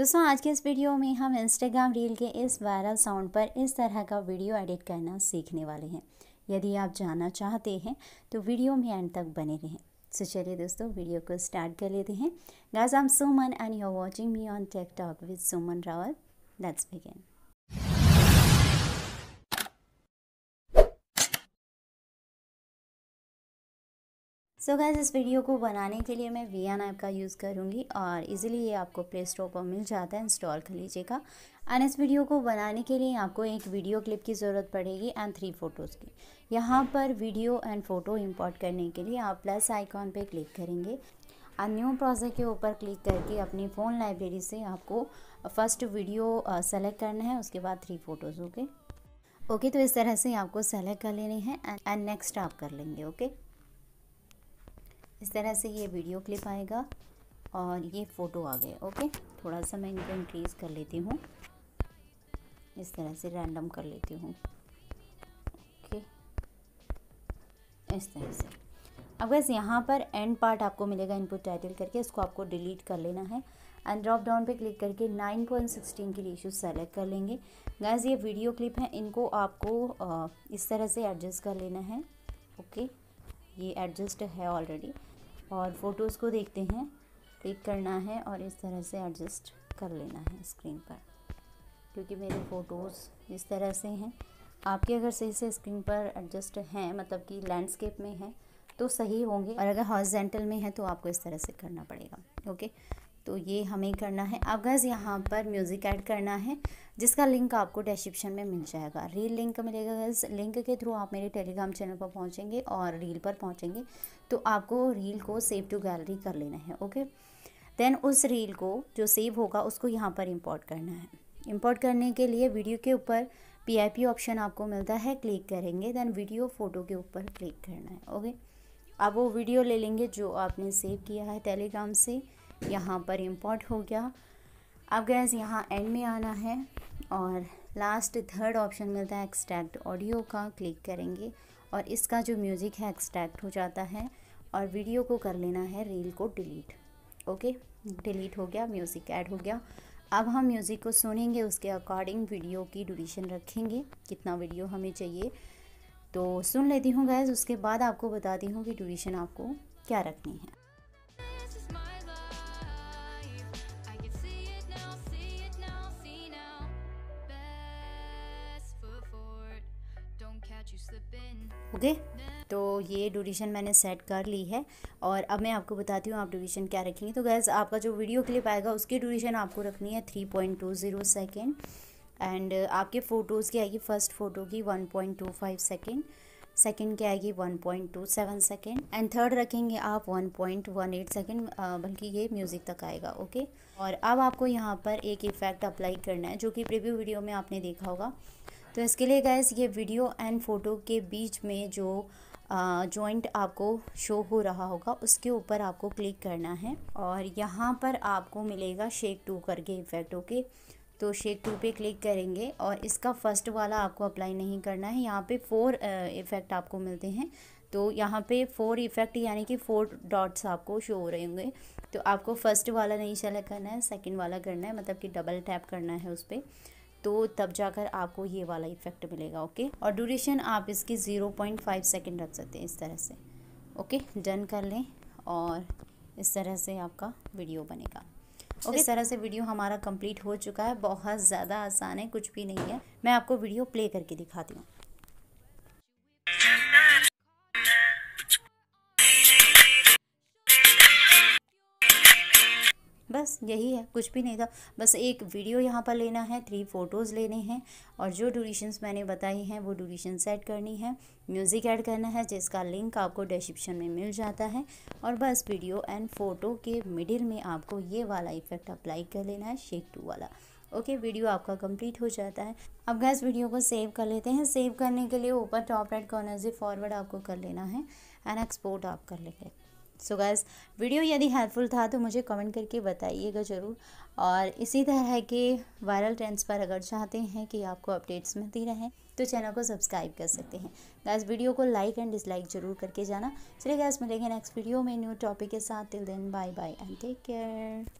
दोस्तों आज के इस वीडियो में हम इंस्टाग्राम रील के इस वायरल साउंड पर इस तरह का वीडियो एडिट करना सीखने वाले हैं यदि आप जानना चाहते हैं तो वीडियो में एंड तक बने रहें सो चलिए दोस्तों वीडियो को स्टार्ट कर लेते हैं guys I'm Suman and you are watching me on Tech Talk with Suman Rawal let's begin so guys इस वीडियो को बनाने के लिए मैं वी एन ऐप का यूज़ करूँगी और इजीली ये आपको प्ले स्टोर पर मिल जाता है इंस्टॉल कर लीजिएगा एंड इस वीडियो को बनाने के लिए आपको एक वीडियो क्लिप की ज़रूरत पड़ेगी एंड थ्री फ़ोटोज़ की यहाँ पर वीडियो एंड फ़ोटो इंपोर्ट करने के लिए आप प्लस आइकॉन पर क्लिक करेंगे और न्यू प्रोजेक्ट के ऊपर क्लिक करके अपनी फ़ोन लाइब्रेरी से आपको फ़र्स्ट वीडियो सेलेक्ट करना है उसके बाद थ्री फ़ोटोज़ ओके ओके तो इस तरह से आपको सेलेक्ट कर लेनी है एंड नेक्स्ट आप कर लेंगे ओके इस तरह से ये वीडियो क्लिप आएगा और ये फ़ोटो आ गए ओके थोड़ा सा मैं इनको इंक्रीज़ कर लेती हूँ इस तरह से रैंडम कर लेती हूँ ओके इस तरह से अब बस यहाँ पर एंड पार्ट आपको मिलेगा इनपुट टाइटल करके इसको आपको डिलीट कर लेना है एंड ड्रॉप डाउन पे क्लिक करके 9.16 के लिए इशू सेलेक्ट कर लेंगे गैस ये वीडियो क्लिप है इनको आपको इस तरह से एडजस्ट कर लेना है ओके ये एडजस्ट है ऑलरेडी और फ़ोटोज़ को देखते हैं क्लिक करना है और इस तरह से एडजस्ट कर लेना है स्क्रीन पर क्योंकि मेरे फ़ोटोज़ इस तरह से हैं आपके अगर सही से स्क्रीन पर एडजस्ट हैं मतलब कि लैंडस्केप में हैं तो सही होंगे और अगर हॉर्जेंटल में है तो आपको इस तरह से करना पड़ेगा ओके तो ये हमें करना है अब गैस यहाँ पर म्यूज़िक ऐड करना है जिसका लिंक आपको डिस्क्रिप्शन में मिल जाएगा रील लिंक मिलेगा गज़ लिंक के थ्रू आप मेरे टेलीग्राम चैनल पर पहुँचेंगे और रील पर पहुँचेंगे तो आपको रील को सेव टू गैलरी कर लेना है ओके देन उस रील को जो सेव होगा उसको यहाँ पर इम्पोर्ट करना है इम्पोर्ट करने के लिए वीडियो के ऊपर पी ऑप्शन आपको मिलता है क्लिक करेंगे देन वीडियो फ़ोटो के ऊपर क्लिक करना है ओके आप वो वीडियो ले लेंगे जो आपने सेव किया है टेलीग्राम से यहाँ पर इम्पोर्ट हो गया अब गैस यहाँ एंड में आना है और लास्ट थर्ड ऑप्शन मिलता है एक्सट्रैक्ट ऑडियो का क्लिक करेंगे और इसका जो म्यूज़िक है एक्सट्रैक्ट हो जाता है और वीडियो को कर लेना है रील को डिलीट ओके डिलीट हो गया म्यूज़िक ऐड हो गया अब हम म्यूज़िक को सुनेंगे उसके अकॉर्डिंग वीडियो की ड्यूरेशन रखेंगे कितना वीडियो हमें चाहिए तो सुन लेती हूँ गैस उसके बाद आपको बताती हूँ कि ड्यूरेशन आपको क्या रखनी है ओके तो ये ड्यूरेशन मैंने सेट कर ली है और अब मैं आपको बताती हूँ आप ड्यूरेशन क्या रखेंगे तो गैस आपका जो वीडियो क्लिप आएगा उसकी ड्यूरेशन आपको रखनी है three point two zero second and आपके फ़ोटोज़ की आएगी फ़र्स्ट फ़ोटो की one point two five second second की आएगी one point two seven second and third रखेंगे आप one point one eight second बल्कि ये म्यूज़िक तक आएगा ओके और अब आपको यहाँ पर एक इफ़ेक्ट अप्लाई करना है जो कि प्रीव्यू वीडियो में आपने देखा होगा तो इसके लिए गैस ये वीडियो एंड फ़ोटो के बीच में जो जॉइंट आपको शो हो रहा होगा उसके ऊपर आपको क्लिक करना है और यहाँ पर आपको मिलेगा शेक टू करके इफेक्ट ओके तो शेक टू पे क्लिक करेंगे और इसका फर्स्ट वाला आपको अप्लाई नहीं करना है यहाँ पे फोर इफ़ेक्ट आपको मिलते हैं तो यहाँ पे फोर इफ़ेक्ट यानी कि फोर डॉट्स आपको शो हो रहे होंगे तो आपको फर्स्ट वाला नहीं सेलेक्ट करना है सेकंड वाला करना है मतलब कि डबल टैप करना है उस पर तो तब जाकर आपको ये वाला इफेक्ट मिलेगा ओके और ड्यूरेशन आप इसकी ज़ीरो पॉइंट फाइव सेकेंड रख सकते हैं इस तरह से ओके डन कर लें और इस तरह से आपका वीडियो बनेगा ओके okay. इस तरह से वीडियो हमारा कंप्लीट हो चुका है बहुत ज़्यादा आसान है कुछ भी नहीं है मैं आपको वीडियो प्ले करके दिखाती हूँ बस यही है कुछ भी नहीं था बस एक वीडियो यहाँ पर लेना है थ्री फ़ोटोज़ लेने हैं और जो ड्यूरेशंस मैंने बताई हैं वो ड्यूरेशन सेट करनी है म्यूज़िक ऐड करना है जिसका लिंक आपको डिस्क्रिप्शन में मिल जाता है और बस वीडियो एंड फ़ोटो के मिडिल में आपको ये वाला इफेक्ट अप्लाई कर लेना है शेक टू वाला ओके okay, वीडियो आपका कंप्लीट हो जाता है अब गैस वीडियो को सेव कर लेते हैं सेव करने के लिए ऊपर टॉप राइट कॉर्नर से फॉरवर्ड आपको कर लेना है एंड एक्सपोर्ट आप कर लेंगे सो गैस वीडियो यदि हेल्पफुल था तो मुझे कमेंट करके बताइएगा ज़रूर और इसी तरह के वायरल ट्रेंड्स पर अगर चाहते हैं कि आपको अपडेट्स मिलती रहें तो चैनल को सब्सक्राइब कर सकते हैं गैस वीडियो को लाइक एंड डिसलाइक ज़रूर करके जाना चलिए गैस मिलेंगे नेक्स्ट वीडियो में न्यू टॉपिक के साथ till then bye bye and take care